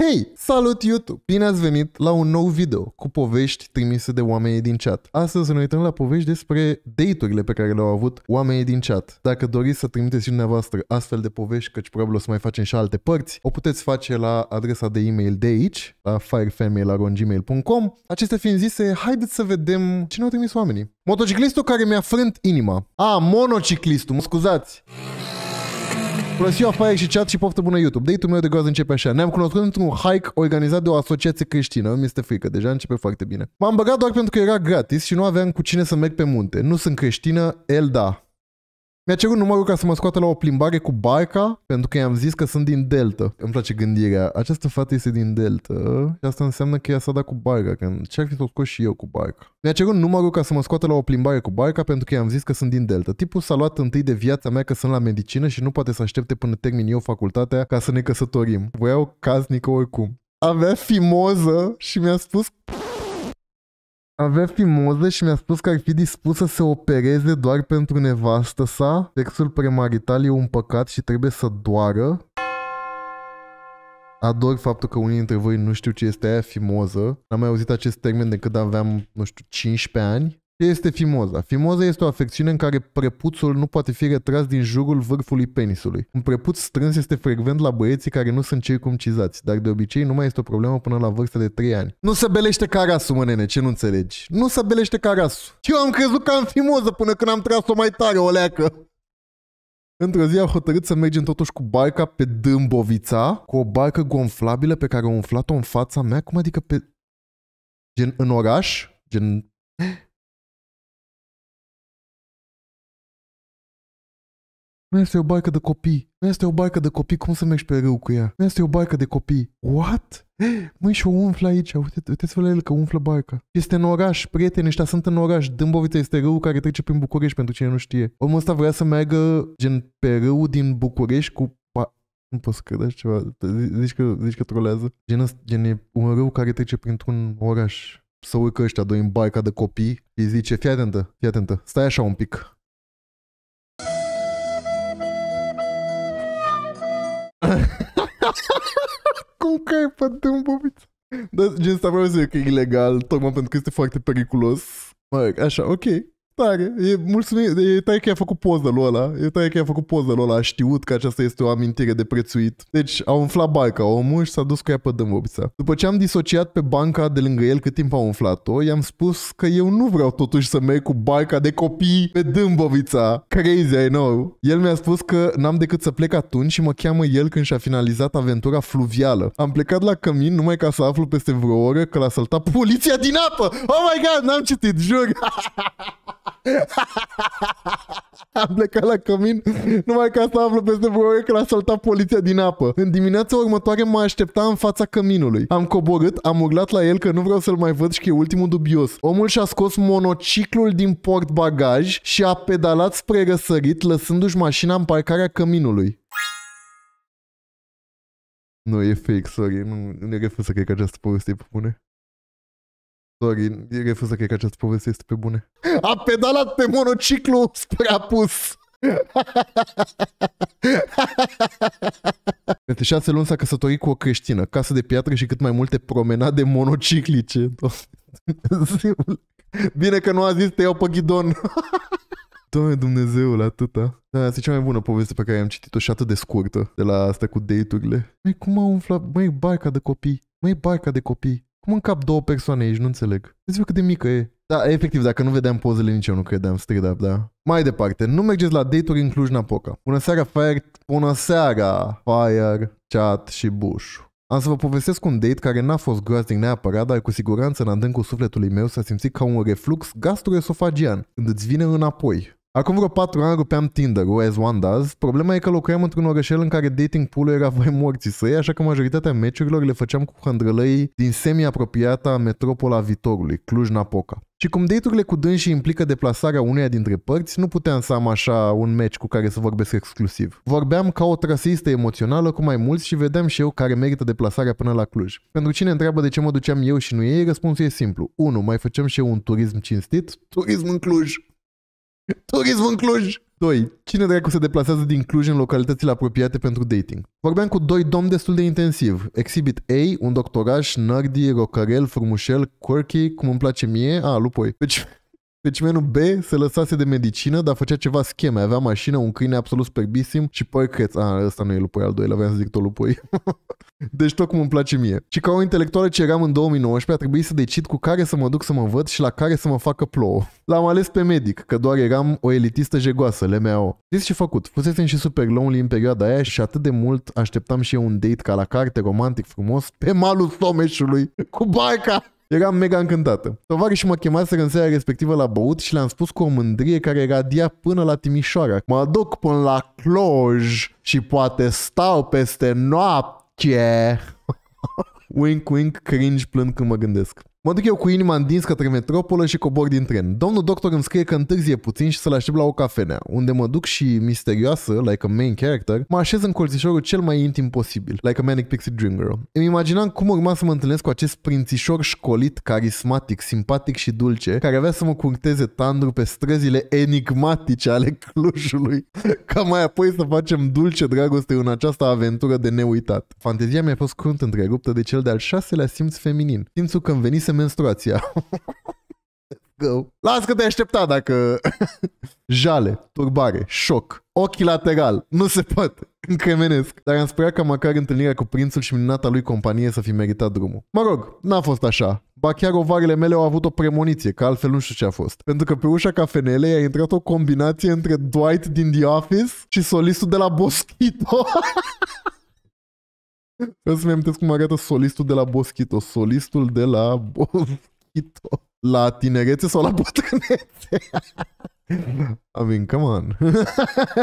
Hei, salut YouTube! Bine ați venit la un nou video cu povești trimise de oamenii din chat. Astăzi ne uităm la povești despre date-urile pe care le-au avut oamenii din chat. Dacă doriți să trimiteți și dumneavoastră astfel de povești, căci probabil o să mai facem și alte părți, o puteți face la adresa de e-mail de aici, la firefamily.gmail.com. Aceste fiind zise, haideți să vedem ce ne-au trimis oamenii. Motociclistul care mi-a frânt inima. A, monociclistul, mă scuzați! Bună ziua, Faia și chat și poftă bună YouTube. Date-ul meu de groază începe așa. Ne-am cunoscut într-un hike organizat de o asociație creștină. Mi este frică, deja începe foarte bine. M-am băgat doar pentru că era gratis și nu aveam cu cine să merg pe munte. Nu sunt creștină, el da. Mi-a cerut numărul ca să mă scoată la o plimbare cu barca, pentru că i-am zis că sunt din Delta. Îmi place gândirea. Această fată este din Delta și asta înseamnă că ea s-a dat cu barca, că ce-ar fi tot scos și eu cu barca. Mi-a cerut numărul ca să mă scoată la o plimbare cu barca, pentru că i-am zis că sunt din Delta. Tipul s-a luat întâi de viața mea că sunt la medicină și nu poate să aștepte până termin eu facultatea ca să ne căsătorim. Voiau caznică oricum. Avea fimoză și mi-a spus avea fimoză și mi-a spus că ar fi dispusă să se opereze doar pentru nevastă sa. Sexul premarital e un păcat și trebuie să doară. Ador faptul că unii dintre voi nu știu ce este aia fimoză. N-am mai auzit acest termen decât aveam, nu știu, 15 ani. Ce este fimoza? Fimoza este o afecțiune în care prepuțul nu poate fi retras din jurul vârfului penisului. Un prepuț strâns este frecvent la băieții care nu sunt circumcizați, dar de obicei nu mai este o problemă până la vârsta de 3 ani. Nu se belește carasul, mă nene, ce nu înțelegi? Nu se belește carasul. Și eu am crezut că am fimoză până când am tras-o mai tare, o leacă. Într-o zi am hotărât să mergem totuși cu barca pe Dâmbovița, cu o barcă gonflabilă pe care o umflat-o în fața mea, cum adică pe... Gen în oraș? Gen... Nu este o barcă de copii. Nu este o barcă de copii. Cum să mergi pe râu cu ea? Nu este o barcă de copii. What? Măi, și o umflă aici. Uite, uite vă la el că umflă barca. Este în oraș, prieteni, ăștia sunt în oraș. Dâmbovița este râul care trece prin București, pentru cine nu știe. Omul ăsta vrea să meargă gen pe râul din București cu nu pot să cred așa ceva. Zici că, zici că trolează. Gen, gen e un râu care trece printr-un oraș. Să urcă ăștia doi în barca de copii. Îi zice, fii atentă, fii atentă. Stai așa un pic. Cum că ai pe dăm bobiță? Dar gen asta vreau să zic că e ilegal, tocmai pentru că este foarte periculos. Mă, așa, ok. Tare. E, mulțumit. e tare că i-a făcut poză lui ăla. E tare că i-a făcut poză lui ăla. A știut că aceasta este o amintire de prețuit. Deci a umflat barca omul și s-a dus cu ea pe dâmbobița. După ce am disociat pe banca de lângă el cât timp a umflat-o, i-am spus că eu nu vreau totuși să merg cu barca de copii pe dâmbovița. Crazy, I know. El mi-a spus că n-am decât să plec atunci și mă cheamă el când și-a finalizat aventura fluvială. Am plecat la cămin numai ca să aflu peste vreo oră că l-a săltat poliția din apă. Oh my god, n-am citit, jur. am plecat la cămin, numai ca să aflu peste voi că l-a saltat poliția din apă. În dimineața următoare mă aștepta în fața căminului. Am coborât, am urlat la el că nu vreau să-l mai văd și că e ultimul dubios. Omul și-a scos monociclul din port bagaj și a pedalat spre răsărit, lăsându-și mașina în parcarea căminului. Nu, e fake, sorry, nu, nu e refuz să cred că această poveste e bune. Sorry, refuz să cred că această poveste este pe bune. A pedalat pe monociclu spre apus. Peste șase luni s-a căsătorit cu o creștină, casă de piatră și cât mai multe promenade monociclice. Bine că nu a zis te iau pe ghidon. Doamne Dumnezeul, atâta. Da, asta e cea mai bună poveste pe care am citit-o și atât de scurtă de la asta cu date-urile. Măi, cum a umflat, măi, barca de copii, măi, barca de copii. Cum încap două persoane aici? Nu înțeleg. Vezi cât de mică e. Da, efectiv, dacă nu vedeam pozele, nici eu nu credeam straight up, da. Mai departe, nu mergeți la date-uri în Cluj-Napoca. Bună seara, Fire, bună seara, Fire, Chat și Bush. Am să vă povestesc un date care n-a fost groaznic neapărat, dar cu siguranță în adâncul sufletului meu s-a simțit ca un reflux gastroesofagian, când îți vine înapoi. Acum vreo 4 ani rupeam Tinder-ul, as one does. Problema e că locuiam într-un orășel în care dating pool-ul era voi morții săi, așa că majoritatea meciurilor le făceam cu hândrălăi din semi-apropiata metropola viitorului, Cluj-Napoca. Și cum date-urile cu dânsii implică deplasarea uneia dintre părți, nu puteam să am așa un meci cu care să vorbesc exclusiv. Vorbeam ca o trasistă emoțională cu mai mulți și vedeam și eu care merită deplasarea până la Cluj. Pentru cine întreabă de ce mă duceam eu și nu ei, răspunsul e simplu. 1. Mai făceam și eu un turism cinstit? Turism în Cluj! Turism în Cluj! 2. Cine dracu se deplasează din Cluj în localitățile apropiate pentru dating? Vorbeam cu doi domni destul de intensiv. Exhibit A, un doctoraș, Nardi, Rocarel, Frumușel, Quirky, cum îmi place mie, a, lupoi. Deci Specimenul B se lăsase de medicină, dar făcea ceva scheme. Avea mașină, un câine absolut superbisim, și poi creț. A, ăsta nu e lupoi al doilea, aveam să zic tot lupoi. deci tot cum îmi place mie. Și ca o intelectuală ce eram în 2019, a trebuit să decid cu care să mă duc să mă văd și la care să mă facă plouă. L-am ales pe medic, că doar eram o elitistă jegoasă, LMAO. Zis și făcut, fusese și super lonely în perioada aia și atât de mult așteptam și eu un date ca la carte, romantic, frumos, pe malul Someșului, cu barca. Eram mega încântată. și chemat să în seara respectivă la băut și le-am spus cu o mândrie care radia până la Timișoara. Mă duc până la Cloj și poate stau peste noapte. wink, wink, cringe, plâng când mă gândesc. Mă duc eu cu inima întins către metropolă și cobor din tren. Domnul doctor îmi scrie că întârzie puțin și să-l aștept la o cafenea, unde mă duc și, misterioasă, like a main character, mă așez în colțișorul cel mai intim posibil, like a manic pixie dream girl. Îmi imaginam cum urma să mă întâlnesc cu acest prințișor școlit, carismatic, simpatic și dulce, care avea să mă curteze tandru pe străzile enigmatice ale Clujului, ca mai apoi să facem dulce dragoste în această aventură de neuitat. Fantezia mi-a fost crunt întreruptă de cel de-al șaselea simț feminin, simțul că îmi venise menstruația. Go. Las că te aștepta dacă... Jale, turbare, șoc, ochi lateral, nu se poate, încremenesc. Dar am sperat ca măcar întâlnirea cu prințul și minunata lui companie să fi meritat drumul. Mă rog, n-a fost așa. Ba chiar ovarele mele au avut o premoniție, că altfel nu știu ce a fost. Pentru că pe ușa cafenelei a intrat o combinație între Dwight din The Office și solistul de la Boschito. Vreau să-mi amintesc cum arată solistul de la Boschito. Solistul de la Boschito. La tinerețe sau la bătrânețe? I mean, come on.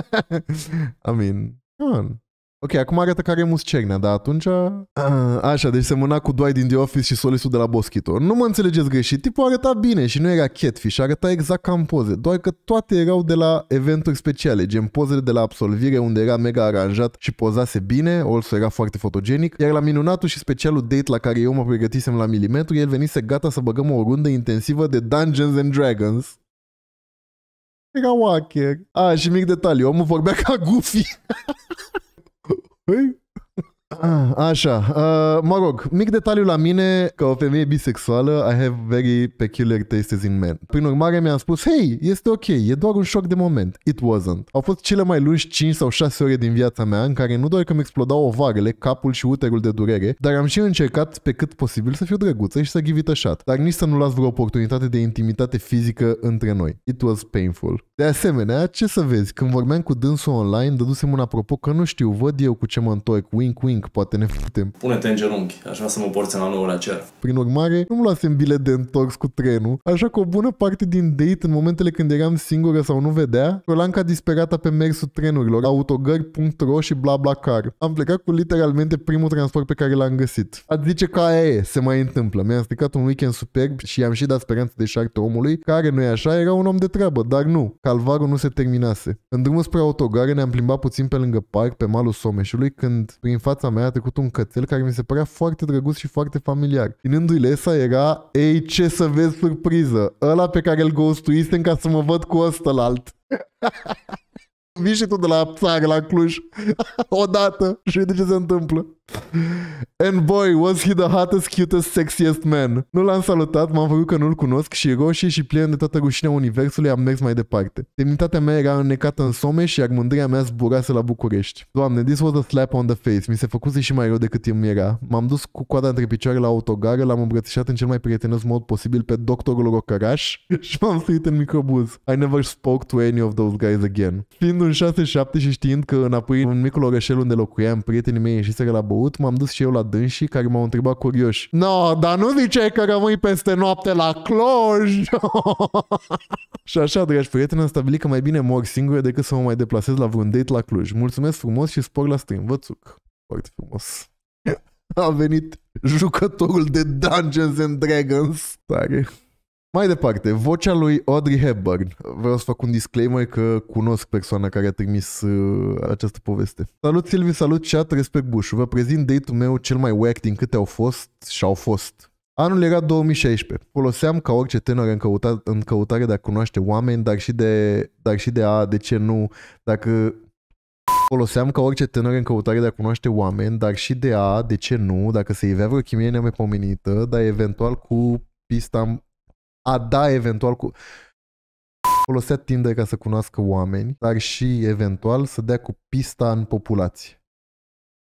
I mean, come on. Ok, acum arată care e muscernea, dar atunci... A, așa, deci semăna cu Dwight din The Office și solisul de la Boschito. Nu mă înțelegeți greșit, tipul arăta bine și nu era catfish, arăta exact ca în poze, doar că toate erau de la eventuri speciale, gen pozele de la absolvire unde era mega aranjat și pozase bine, also era foarte fotogenic, iar la minunatul și specialul date la care eu mă pregătisem la milimetru, el venise gata să băgăm o rundă intensivă de Dungeons and Dragons. Era wacker. A, și mic detaliu, omul vorbea ca Goofy. Who? Ah, așa, uh, mă rog, mic detaliu la mine, ca o femeie bisexuală, I have very peculiar tastes in men. Prin urmare mi-am spus, hei, este ok, e doar un șoc de moment. It wasn't. Au fost cele mai lungi 5 sau 6 ore din viața mea în care nu doar că mi explodau ovarele, capul și uterul de durere, dar am și încercat pe cât posibil să fiu drăguță și să give it a shot, dar nici să nu las vreo oportunitate de intimitate fizică între noi. It was painful. De asemenea, ce să vezi, când vorbeam cu dânsul online, dădusem un apropo că nu știu, văd eu cu ce mă întorc, wink wink link, poate ne putem. Pune-te în genunchi, aș vrea să mă porți la nouă la cer. Prin urmare, nu-mi luasem bilet de întors cu trenul, așa că o bună parte din date, în momentele când eram singură sau nu vedea, rolanca disperată pe mersul trenurilor, autogări.ro și bla bla car. Am plecat cu literalmente primul transport pe care l-am găsit. A zice că aia e, se mai întâmplă. Mi-am stricat un weekend superb și i-am și dat speranță de șarte omului, care nu e așa, era un om de treabă, dar nu, calvarul nu se terminase. În drumul spre autogare ne-am plimbat puțin pe lângă parc, pe malul Someșului, când prin fața fața mea a trecut un cățel care mi se părea foarte drăguț și foarte familiar. Ținându-i lesa era, ei ce să vezi surpriză, ăla pe care îl ghostuisem ca să mă văd cu ăsta alt. Vii și tu de la țară, la Cluj, odată și de ce se întâmplă. And boy, was he the hottest, cutest, sexiest man. Nu l-am salutat, m-am făcut că nu-l cunosc și roșii și plin de toată rușinea universului am mers mai departe. Demnitatea mea era înnecată în some și iar mândria mea zburase la București. Doamne, this was a slap on the face. Mi se făcuse și mai rău decât îmi era. M-am dus cu coada între picioare la autogară, l-am îmbrățișat în cel mai prietenos mod posibil pe doctorul Rocăraș și m-am suit în microbuz. I never spoke to any of those guys again. Fiind în 6-7 și știind că înapoi în micul orășel unde locuiam, prietenii mei ieșiseră la băut, m-am dus și eu la dânsii care m-au întrebat curioși. No, dar nu zice că rămâi peste noapte la Cloj? și așa, dragi prieteni, am stabilit că mai bine mor singură decât să mă mai deplasez la vreun date la Cluj. Mulțumesc frumos și spor la stream. Vă țuc. Foarte frumos. A venit jucătorul de Dungeons and Dragons. Tare. Mai departe, vocea lui Audrey Hepburn. Vreau să fac un disclaimer că cunosc persoana care a trimis uh, această poveste. Salut Silvi, salut chat, respect Bush. Vă prezint date-ul meu cel mai whack din câte au fost și au fost. Anul era 2016. Foloseam ca orice tânăr în, căuta, în căutare de a cunoaște oameni, dar și, de, dar și de a, de ce nu, dacă Foloseam ca orice tânăr în căutare de a cunoaște oameni, dar și de a, de ce nu, dacă se ivea vreo chimie neamepomenită, dar eventual cu pista a da eventual cu... Folosea Tinder ca să cunoască oameni, dar și eventual să dea cu pista în populație.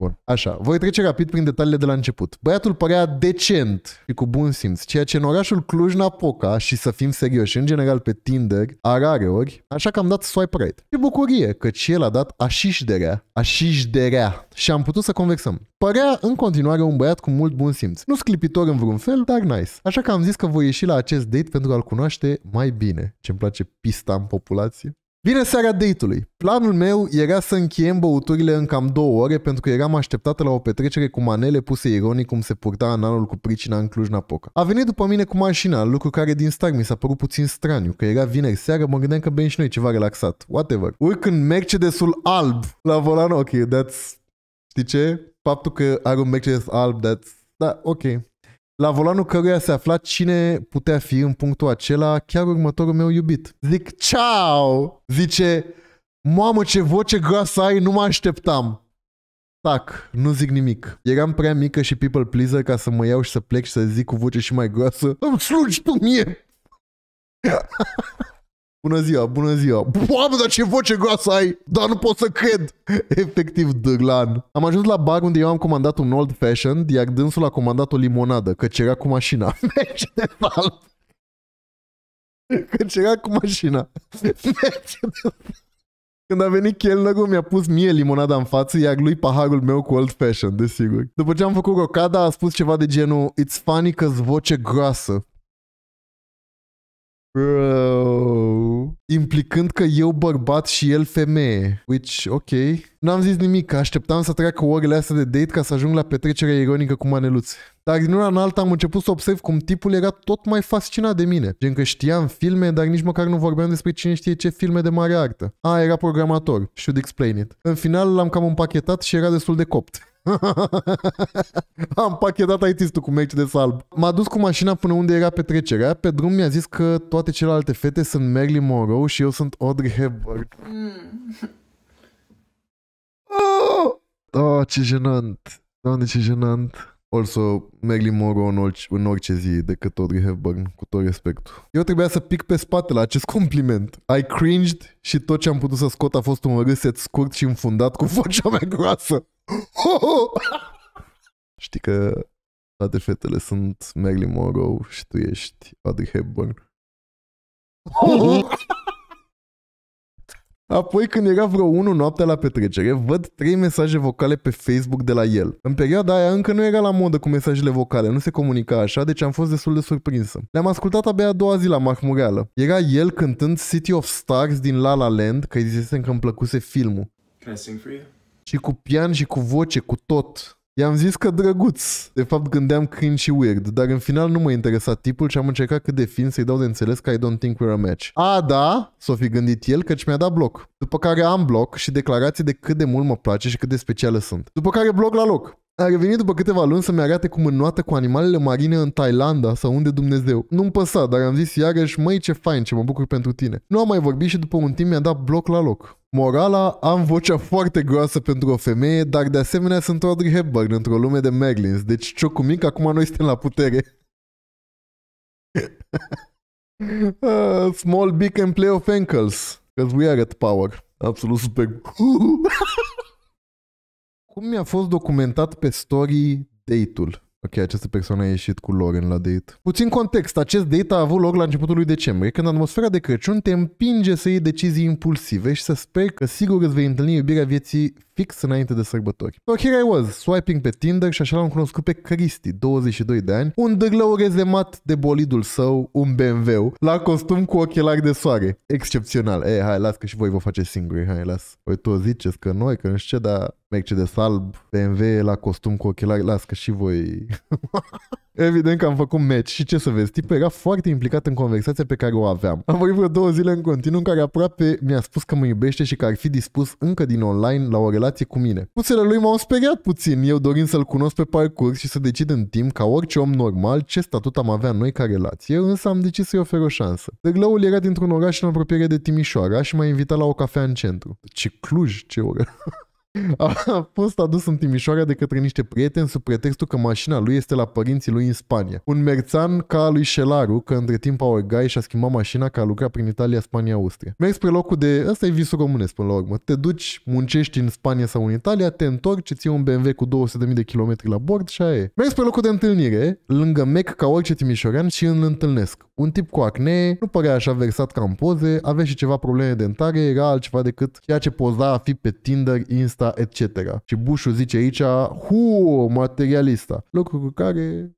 Bun, așa. Voi trece rapid prin detaliile de la început. Băiatul părea decent și cu bun simț, ceea ce în orașul Cluj-Napoca, și să fim serioși, în general pe Tinder, are areori, așa că am dat swipe right. Și bucurie, căci el a dat așișderea, așișderea și am putut să conversăm. Părea în continuare un băiat cu mult bun simț. Nu sclipitor în vreun fel, dar nice. Așa că am zis că voi ieși la acest date pentru a-l cunoaște mai bine. Ce-mi place pista în populație. Vine seara date-ului. Planul meu era să încheiem băuturile în cam două ore pentru că eram așteptată la o petrecere cu manele puse ironic cum se purta în anul cu pricina în Cluj-Napoca. A venit după mine cu mașina, lucru care din start mi s-a părut puțin straniu, că era vineri seara, mă gândeam că bem și noi ceva relaxat. Whatever. Urcând în Mercedesul alb la volan, ok, that's... Știi ce? Faptul că are un Mercedes alb, that's... Da, ok, la volanul căruia se afla cine putea fi în punctul acela chiar următorul meu iubit. Zic, ciao. Zice, mamă ce voce groasă ai, nu mă așteptam. Tac, nu zic nimic. Eram prea mică și people pleaser ca să mă iau și să plec și să zic cu voce și mai groasă Îmi slugi tu mie! Bună ziua, bună ziua. Boabă, dar ce voce groasă ai! Dar nu pot să cred! Efectiv, dârlan. Am ajuns la bar unde eu am comandat un old fashioned, iar dânsul a comandat o limonadă, că cerea cu mașina. Merge de fapt. Că cerea cu mașina. Merge de când a venit chelnerul, mi-a pus mie limonada în față, iar lui paharul meu cu old fashion, desigur. După ce am făcut rocada, a spus ceva de genul It's funny că voce groasă. Bro. Implicând că eu bărbat și el femeie. Which, ok. N-am zis nimic, așteptam să treacă orele astea de date ca să ajung la petrecerea ironică cu maneluțe. Dar din una în alta am început să observ cum tipul era tot mai fascinat de mine. Gen că știam filme, dar nici măcar nu vorbeam despre cine știe ce filme de mare artă. A, era programator. Should explain it. În final l-am cam împachetat și era destul de copt. Am pachetat aitistul cu meci de salb. M-a dus cu mașina până unde era petrecerea. Pe drum mi-a zis că toate celelalte fete sunt Marilyn Monroe și eu sunt Audrey Hepburn. Mm. Oh! oh, ce jenant. Doamne, ce jenant. Also, Marilyn Monroe în orice, în orice zi decât Audrey Hepburn, cu tot respectul. Eu trebuia să pic pe spate la acest compliment. I cringed și tot ce am putut să scot a fost un râset scurt și înfundat cu vocea mea groasă. Știi că toate fetele sunt Marilyn Monroe și tu ești Audrey Hepburn. Apoi când era vreo 1 noaptea la petrecere, văd trei mesaje vocale pe Facebook de la el. În perioada aia încă nu era la modă cu mesajele vocale, nu se comunica așa, deci am fost destul de surprinsă. Le-am ascultat abia a doua zi la Mahmureală. Era el cântând City of Stars din La La Land, că zisem că îmi plăcuse filmul. Can I sing for you? Și cu pian și cu voce, cu tot. I-am zis că drăguț. De fapt gândeam cringe și weird, dar în final nu m-a interesat tipul și am încercat cât de fin să-i dau de înțeles că I don't think we're a match. A, da, s-o fi gândit el căci mi-a dat bloc. După care am bloc și declarații de cât de mult mă place și cât de specială sunt. După care bloc la loc a revenit după câteva luni să-mi arate cum înnoată cu animalele marine în Thailanda sau unde Dumnezeu. Nu-mi păsa, dar am zis iarăși, măi ce fain, ce mă bucur pentru tine. Nu am mai vorbit și după un timp mi-a dat bloc la loc. Morala, am vocea foarte groasă pentru o femeie, dar de asemenea sunt Audrey Hepburn într-o lume de Merlins, deci cu mic, acum noi suntem la putere. uh, small big and play of ankles, because we are at power. Absolut super. Cum mi-a fost documentat pe story date-ul? Ok, această persoană a ieșit cu Loren la date. Puțin context, acest date a avut loc la începutul lui decembrie, când atmosfera de Crăciun te împinge să iei decizii impulsive și să sper că sigur îți vei întâlni iubirea vieții fix înainte de sărbători. So here I was, swiping pe Tinder și așa l-am cunoscut pe Cristi, 22 de ani, un dârlău rezemat de bolidul său, un BMW, la costum cu ochelari de soare. Excepțional. E, hai, las că și voi vă faceți singuri, hai, las. Voi tot ziceți că noi, că nu știu ce, dar Mercedes alb, BMW la costum cu ochelari, las că și voi... Evident că am făcut match și ce să vezi, tipul era foarte implicat în conversația pe care o aveam. Am vorbit vreo două zile în continuu în care aproape mi-a spus că mă iubește și că ar fi dispus încă din online la o relație relație cu mine. Puțele lui m-au speriat puțin, eu dorind să-l cunosc pe parcurs și să decid în timp ca orice om normal ce statut am avea noi ca relație, însă am decis să-i ofer o șansă. Dârlăul era dintr-un oraș în apropiere de Timișoara și m-a invitat la o cafea în centru. Ce Cluj, ce oră! a fost adus în Timișoara de către niște prieteni sub pretextul că mașina lui este la părinții lui în Spania. Un merțan ca lui Șelaru, că între timp a orgai și a schimbat mașina ca a lucrat prin Italia, Spania, Austria. Mergi spre locul de... Asta e visul românesc până la urmă. Te duci, muncești în Spania sau în Italia, te întorci, îți un BMW cu 200.000 de kilometri la bord și aia e. Mergi spre locul de întâlnire, lângă Mec ca orice timișorean și îl întâlnesc. Un tip cu acne, nu părea așa versat ca în poze, avea și ceva probleme dentare, era altceva decât ceea ce poza a fi pe Tinder, Insta etc. Și Bushul zice aici, hu, materialista. Lucru cu care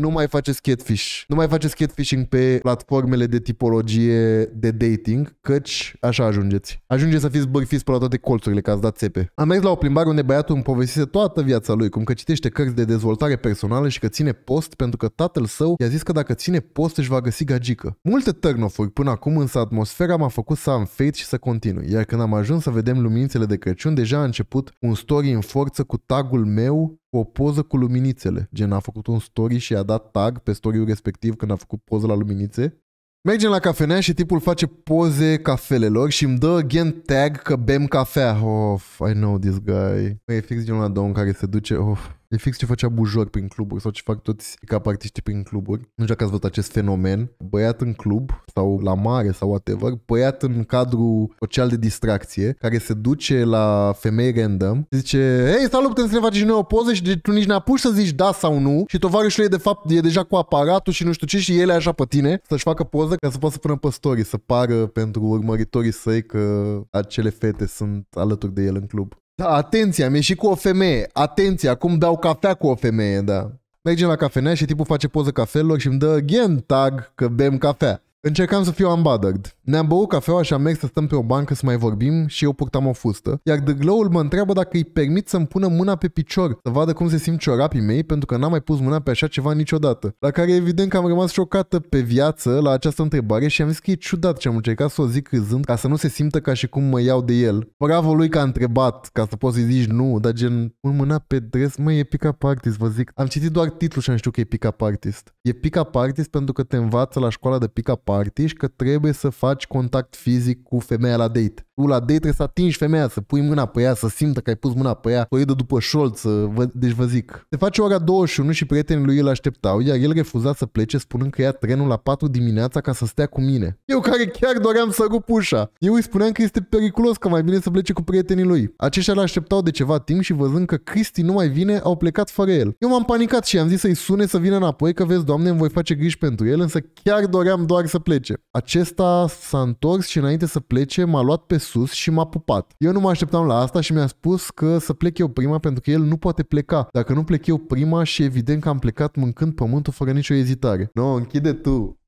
nu mai faceți catfish. Nu mai faceți catfishing pe platformele de tipologie de dating, căci așa ajungeți. Ajungeți să fiți bărfiți pe la toate colțurile, că ați dat țepe. Am mers la o plimbare unde băiatul îmi povestise toată viața lui, cum că citește cărți de dezvoltare personală și că ține post pentru că tatăl său i-a zis că dacă ține post își va găsi gagică. Multe turn până acum, însă atmosfera m-a făcut să am faith și să continui, iar când am ajuns să vedem luminițele de Crăciun, deja a început un story în forță cu tagul meu cu o poză cu luminițele. Gen, a făcut un story și a dat tag pe story respectiv când a făcut poză la luminițe. Mergem la cafenea și tipul face poze cafelelor și îmi dă gen tag că bem cafea. Of, I know this guy. Păi e fix genul la de care se duce, of, E fix ce făcea Bujor prin cluburi sau ce fac toți ca artiștii prin cluburi. Nu știu dacă ați văzut acest fenomen. Băiat în club sau la mare sau whatever, băiat în cadrul social de distracție care se duce la femei random zice, hei, salut, putem să ne faci și noi o poză și de, tu nici n-a pus să zici da sau nu și tovarășul ei de fapt e deja cu aparatul și nu știu ce și el e așa pe tine să-și facă poză ca să poată să pună pe story, să pară pentru urmăritorii săi că acele fete sunt alături de el în club. Da, atenție, am ieșit cu o femeie. Atenție, acum dau cafea cu o femeie, da. Mergem la cafenea și tipul face poză cafelor și îmi dă gen tag că bem cafea. Încercam să fiu ambadăgd. Ne-am băut cafeaua și am mers să stăm pe o bancă să mai vorbim și eu purtam o fustă, iar dâgloul mă întreabă dacă îi permit să-mi pună mâna pe picior, să vadă cum se simt ciorapii mei, pentru că n-am mai pus mâna pe așa ceva niciodată. La care evident că am rămas șocată pe viață la această întrebare și am zis că e ciudat ce am încercat să o zic râzând ca să nu se simtă ca și cum mă iau de el. Bravo lui că a întrebat, ca să poți să-i zici nu, dar gen, pun mâna pe dres, mă, e pica artist, vă zic. Am citit doar titlul și am știut că e pica artist. E pica artist pentru că te învață la școala de pica artiști că trebuie să faci contact fizic cu femeia la date. Tu la date trebuie să atingi femeia, să pui mâna pe ea, să simtă că ai pus mâna pe ea, să o de după șold, să vă... deci vă zic. Se face ora 21 și prietenii lui îl așteptau, iar el refuza să plece spunând că ia trenul la 4 dimineața ca să stea cu mine. Eu care chiar doream să rup ușa. Eu îi spuneam că este periculos, că mai bine să plece cu prietenii lui. Aceștia l așteptau de ceva timp și văzând că Cristi nu mai vine, au plecat fără el. Eu m-am panicat și am zis să-i sune să vină înapoi că vezi, doamne, îmi voi face griji pentru el, însă chiar doream doar să să plece. Acesta s-a întors și înainte să plece m-a luat pe sus și m-a pupat. Eu nu mă așteptam la asta și mi-a spus că să plec eu prima pentru că el nu poate pleca. Dacă nu plec eu prima și evident că am plecat mâncând pământul fără nicio ezitare. Nu, no, închide tu.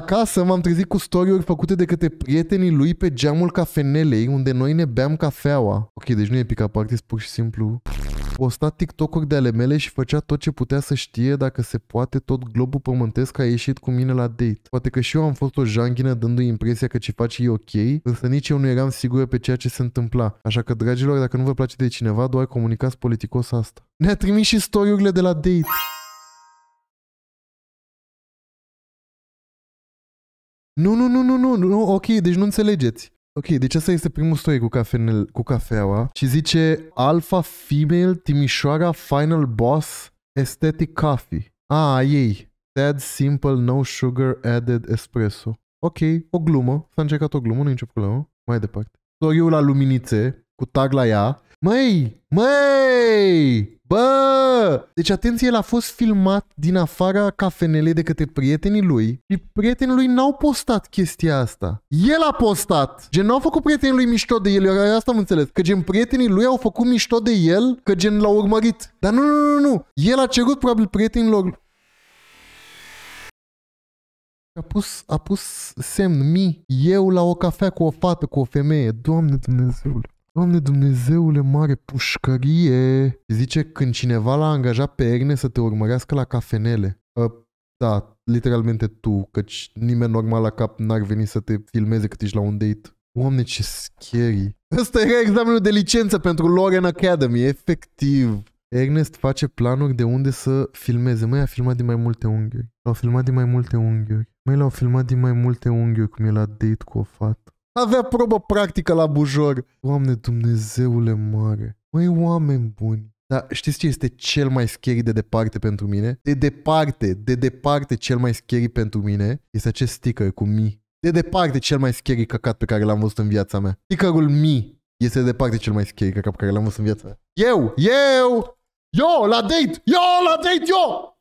Acasă m-am trezit cu story făcute de către prietenii lui pe geamul cafenelei unde noi ne beam cafeaua. Ok, deci nu e pica up pur și simplu posta TikTok-uri de ale mele și făcea tot ce putea să știe dacă se poate tot globul pământesc a ieșit cu mine la date. Poate că și eu am fost o janghină dându-i impresia că ce face e ok, însă nici eu nu eram sigură pe ceea ce se întâmpla. Așa că, dragilor, dacă nu vă place de cineva, doar comunicați politicos asta. Ne-a trimis și storiurile de la date. Nu, nu, nu, nu, nu, nu, ok, deci nu înțelegeți. Ok, deci asta este primul story cu, cafenel, cu cafeaua și zice Alpha Female Timișoara Final Boss Aesthetic Coffee. A, ah, ei. Sad, simple, no sugar, added espresso. Ok, o glumă. S-a încercat o glumă, nu e nicio problemă. Mai departe. Storiul la luminițe, cu tag la ea, Măi, măi, bă! Deci atenție, el a fost filmat din afara cafenelei de către prietenii lui și prietenii lui n-au postat chestia asta. El a postat! Gen, n-au făcut prietenii lui mișto de el, eu asta am înțeles. Că gen, prietenii lui au făcut mișto de el, că gen l-au urmărit. Dar nu, nu, nu, nu! El a cerut probabil prietenilor a pus, a pus semn mi, eu la o cafea cu o fată, cu o femeie. Doamne Dumnezeule! Doamne Dumnezeule, mare pușcărie! Zice când cineva l-a angajat pe Erne să te urmărească la cafenele. Uh, da, literalmente tu, căci nimeni normal la cap n-ar veni să te filmeze cât ești la un date. Doamne, ce scary! Ăsta era examenul de licență pentru Lauren Academy, efectiv! Ernest face planuri de unde să filmeze. Mai a filmat din mai multe unghiuri. L-au filmat din mai multe unghiuri. Mai l-au filmat din mai multe unghiuri, cum e la date cu o fată. Avea probă practică la bujor. Doamne Dumnezeule mare. Măi, oameni buni. Dar știți ce este cel mai scary de departe pentru mine? De departe, de departe cel mai scary pentru mine este acest sticker cu mi. De departe cel mai scary căcat pe care l-am văzut în viața mea. Stickerul mi este de departe cel mai scary căcat pe care l-am văzut în viața mea. Eu, eu, eu, la date, eu, la date, eu!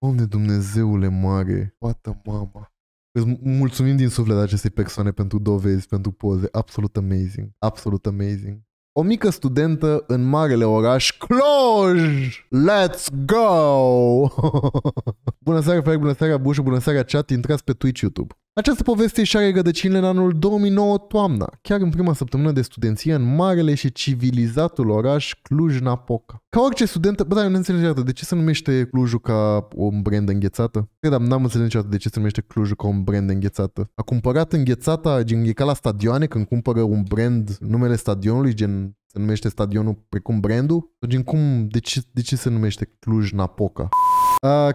Doamne Dumnezeule mare, toată mama. Îți mulțumim din suflet acestei persoane pentru dovezi, pentru poze. Absolut amazing. Absolut amazing. O mică studentă în marele oraș Cloj! Let's go! Bună seara, Fer, bună seara, Bușu, bună seara, chat, intrați pe Twitch YouTube. Această poveste și are rădăcinile în anul 2009 toamna, chiar în prima săptămână de studenție în marele și civilizatul oraș Cluj-Napoca. Ca orice studentă, bă, dar nu înțeleg niciodată de ce se numește Clujul ca o brand înghețată. Cred, dar n-am înțeles niciodată de ce se numește Clujul ca un brand înghețată. A cumpărat înghețata, gen, e ca la stadioane când cumpără un brand numele stadionului, gen se numește stadionul precum brandul? Gen cum, de ce, de ce se numește Cluj-Napoca?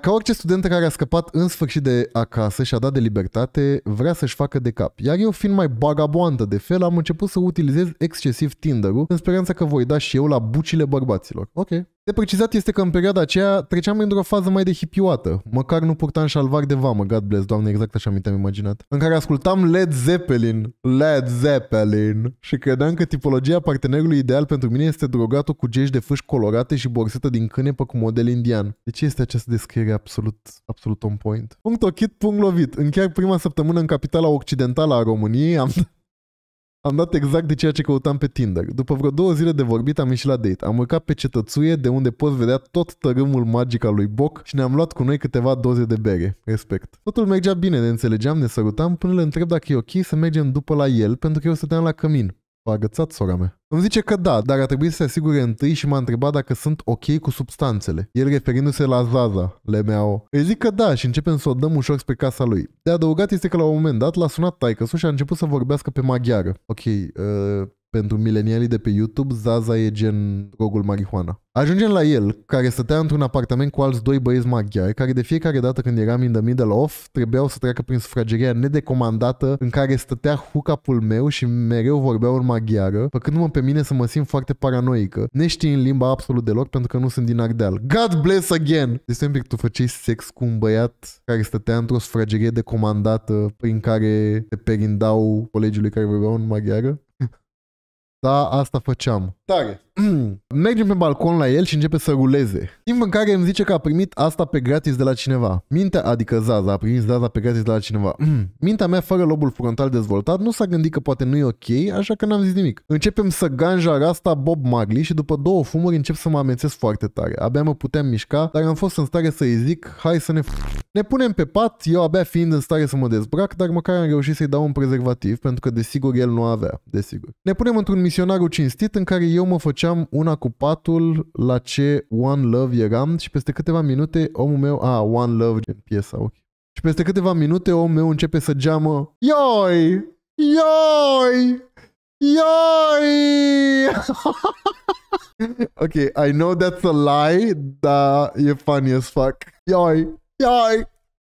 Ca orice studentă care a scăpat în sfârșit de acasă și a dat de libertate, vrea să-și facă de cap. Iar eu, fiind mai bagaboantă de fel, am început să utilizez excesiv Tinder-ul în speranța că voi da și eu la bucile bărbaților. Ok, de precizat este că în perioada aceea treceam într-o fază mai de hipioată, măcar nu purtam șalvar de vamă, God bless, doamne, exact așa mi-am imaginat, în care ascultam Led Zeppelin, Led Zeppelin și credeam că tipologia partenerului ideal pentru mine este drogatul cu gești de fâși colorate și borsetă din cânepă cu model indian. De ce este această descriere absolut, absolut on point? Punct ochit, punct lovit. În chiar prima săptămână în capitala occidentală a României am am dat exact de ceea ce căutam pe Tinder. După vreo două zile de vorbit am ieșit la date. Am urcat pe cetățuie de unde poți vedea tot tărâmul magic al lui Boc și ne-am luat cu noi câteva doze de bere. Respect. Totul mergea bine, ne înțelegeam, ne sărutam, până le întreb dacă e ok să mergem după la el pentru că eu stăteam la cămin agățat sora mea. Îmi zice că da, dar a trebuit să se asigure întâi și m-a întrebat dacă sunt ok cu substanțele. El referindu-se la Zaza, LMAO. Îi zic că da și începem să o dăm ușor spre casa lui. De adăugat este că la un moment dat l-a sunat taică și a început să vorbească pe maghiară. Ok, uh, pentru milenialii de pe YouTube, Zaza e gen drogul marihuana. Ajungem la el, care stătea într-un apartament cu alți doi băieți maghiari, care de fiecare dată când eram in the middle of, trebuiau să treacă prin sufrageria nedecomandată în care stătea hucapul meu și mereu vorbeau în maghiară, făcându-mă pe mine să mă simt foarte paranoică, neștiind limba absolut deloc pentru că nu sunt din Ardeal. God bless again! Deci, un pic, tu făceai sex cu un băiat care stătea într-o sufragerie decomandată prin care te perindau colegiului care vorbeau în maghiară? Da, asta făceam. Tare. Mergem pe balcon la el și începe să ruleze. Timp în care îmi zice că a primit asta pe gratis de la cineva. Mintea, adică Zaza, a primit Zaza pe gratis de la cineva. Mintea mea fără lobul frontal dezvoltat nu s-a gândit că poate nu e ok, așa că n-am zis nimic. Începem să ganja asta Bob Marley și după două fumuri încep să mă amețesc foarte tare. Abia mă puteam mișca, dar am fost în stare să-i zic, hai să ne f-. Ne punem pe pat, eu abia fiind în stare să mă dezbrac, dar măcar am reușit să-i dau un prezervativ, pentru că desigur el nu avea, desigur. Ne punem într-un misionar cinstit în care eu mă făceam una cu patul la ce One Love eram și peste câteva minute omul meu... A, One Love, gen piesa, ok. Și peste câteva minute omul meu începe să geamă Ioi! Ioi! Ioi! ok, I know that's a lie, dar e funny as fuck. Ioi! Ioi!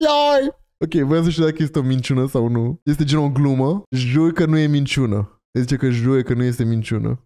Ioi! Ok, voiam să știu dacă este o minciună sau nu. Este gen o glumă. Jur că nu e minciună. Zice că jure că nu este minciună.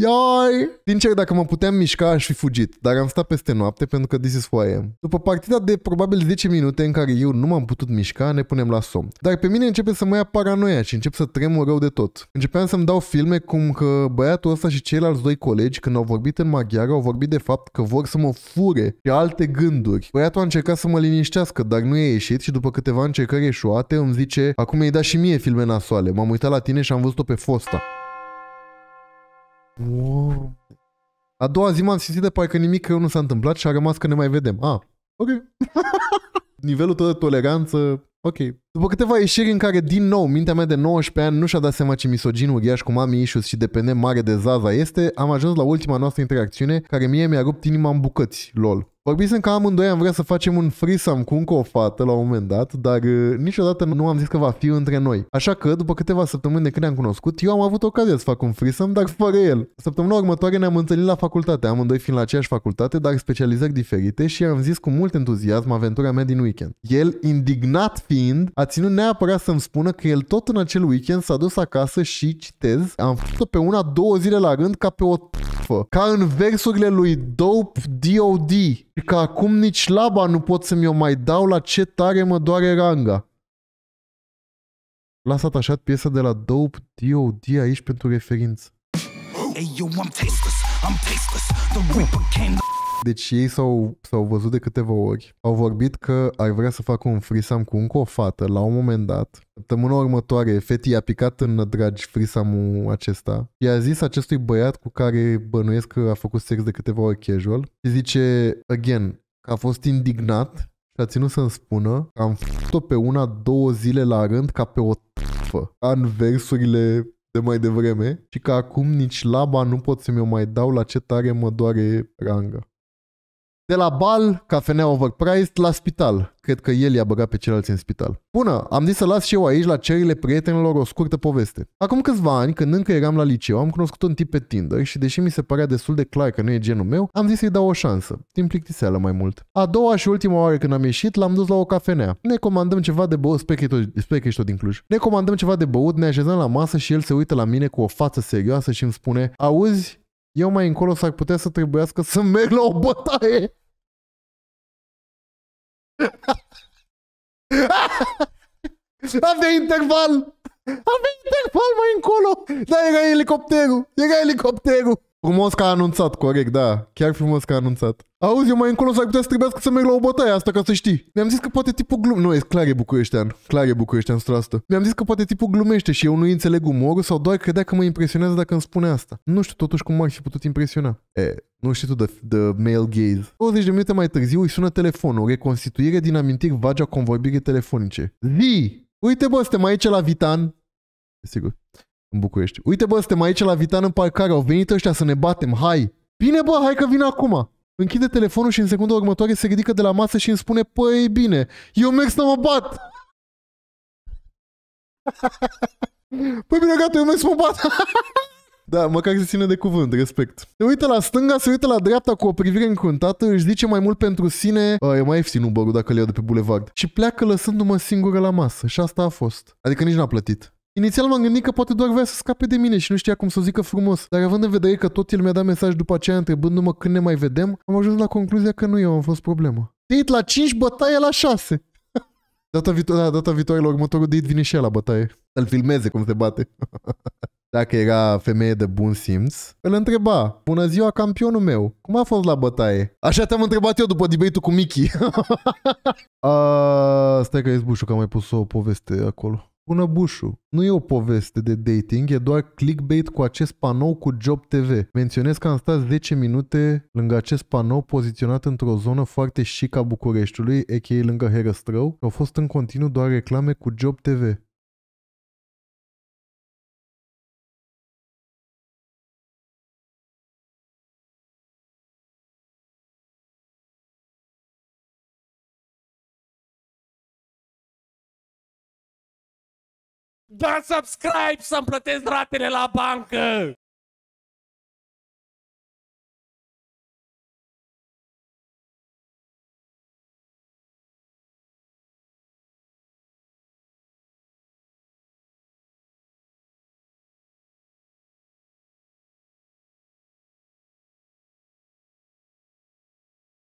Iai! Sincer, dacă mă puteam mișca, aș fi fugit, dar am stat peste noapte pentru că this is who I am. După partida de probabil 10 minute în care eu nu m-am putut mișca, ne punem la somn. Dar pe mine începe să mă ia paranoia și încep să tremur rău de tot. Începeam să-mi dau filme cum că băiatul ăsta și ceilalți doi colegi, când au vorbit în maghiară, au vorbit de fapt că vor să mă fure și alte gânduri. Băiatul a încercat să mă liniștească, dar nu e ieșit și după câteva încercări eșuate îmi zice Acum mi ai dat și mie filme nasoale, m-am uitat la tine și am văzut-o pe fosta. Wow. A doua zi m-am simțit de parcă nimic că nu s-a întâmplat și a rămas că ne mai vedem. Ah, ok. Nivelul tău de toleranță, ok. După câteva ieșiri în care, din nou, mintea mea de 19 ani nu și-a dat seama ce misogin uriaș cu mami issues și dependent mare de Zaza este, am ajuns la ultima noastră interacțiune care mie mi-a rupt inima în bucăți, lol. Vorbisem că amândoi am vrea să facem un frisam cu încă o fată la un moment dat, dar uh, niciodată nu am zis că va fi între noi. Așa că, după câteva săptămâni de când ne-am cunoscut, eu am avut ocazia să fac un frisam, dar fără el. Săptămâna următoare ne-am întâlnit la facultate, amândoi fiind la aceeași facultate, dar specializări diferite și am zis cu mult entuziasm aventura mea din weekend. El, indignat fiind, a ținut neapărat să-mi spună că el tot în acel weekend s-a dus acasă și, citez, am făcut-o pe una două zile la rând ca pe o ca în versurile lui Dope D.O.D. Și că acum nici laba nu pot să mi-o mai dau la ce tare mă doare ranga. Las atașat piesa de la Dope D.O.D. aici pentru referință. Hey, yo, I'm tasteless, I'm tasteless. The Reaper came, the deci ei s-au, s-au văzut de câteva ori. Au vorbit că ar vrea să facă un frisam cu încă o fată la un moment dat. Săptămâna următoare, fetii a picat în dragi frisamul acesta. I-a zis acestui băiat cu care bănuiesc că a făcut sex de câteva ori casual. Și zice, again, că a fost indignat și a ținut să-mi spună că am făcut-o pe una două zile la rând ca pe o tăfă. în versurile de mai devreme și că acum nici laba nu pot să mi-o mai dau la ce tare mă doare ranga. De la bal, cafenea overpriced, la spital. Cred că el i-a băgat pe ceilalți în spital. Bună, am zis să las și eu aici la cerile prietenilor o scurtă poveste. Acum câțiva ani, când încă eram la liceu, am cunoscut un tip pe Tinder și deși mi se părea destul de clar că nu e genul meu, am zis să-i dau o șansă, din plictiseală mai mult. A doua și ultima oară când am ieșit, l-am dus la o cafenea. Ne comandăm ceva de băut, sper că din Cluj. Ne comandăm ceva de băut, ne așezăm la masă și el se uită la mine cu o față serioasă și îmi spune Auzi, eu mai încolo s-ar putea să trebuiască să merg la o bătaie. Avea interval! Avea interval mai încolo! Da, era elicopterul! Era elicopterul! Frumos că a anunțat, corect, da. Chiar frumos că a anunțat. Auzi, eu mai încolo s-ar putea să trebuiască să merg la o bătaie asta ca să știi. Mi-am zis că poate tipul glum... Nu, e clar e bucureștean. Clar e bucureștean 100%. Mi-am zis că poate tipul glumește și eu nu înțeleg umorul sau doar credea că mă impresionează dacă îmi spune asta. Nu știu totuși cum ar fi putut impresiona. E, nu știu tu de, de male gaze. 20 de minute mai târziu îi sună telefonul, reconstituire din amintiri vagea a convorbirii telefonice. Zi! Uite bă, suntem aici la Vitan. Sigur în București. Uite bă, suntem aici la Vitan în parcare, au venit ăștia să ne batem, hai! Bine bă, hai că vin acum! Închide telefonul și în secunda următoare se ridică de la masă și îmi spune, păi bine, eu merg să mă bat! păi bine, gata, eu merg să mă bat! Da, măcar se ține de cuvânt, respect. Se uită la stânga, se uită la dreapta cu o privire încruntată, își zice mai mult pentru sine, A, e mai ieftin uber dacă le iau de pe bulevard. Și pleacă lăsându-mă singură la masă și asta a fost. Adică nici n-a plătit. Inițial m-am gândit că poate doar vrea să scape de mine și nu știa cum să o zică frumos, dar având în vedere că tot el mi-a dat mesaj după aceea întrebându-mă când ne mai vedem, am ajuns la concluzia că nu eu am fost problema. Date la 5, bătaie la 6. Data, viito- da, data viitoare la următorul date vine și el la bătaie. Să-l filmeze cum se bate. Dacă era femeie de bun simț, îl întreba, bună ziua campionul meu, cum a fost la bătaie? Așa te-am întrebat eu după debate-ul cu Mickey. stai că e zbușul că am mai pus o poveste acolo. Pună bușu. Nu e o poveste de dating, e doar clickbait cu acest panou cu Job TV. Menționez că am stat 10 minute lângă acest panou poziționat într-o zonă foarte chic a Bucureștiului, a.k.a. lângă Herăstrău. Au fost în continuu doar reclame cu Job TV. da subscribe să-mi plătesc ratele la bancă!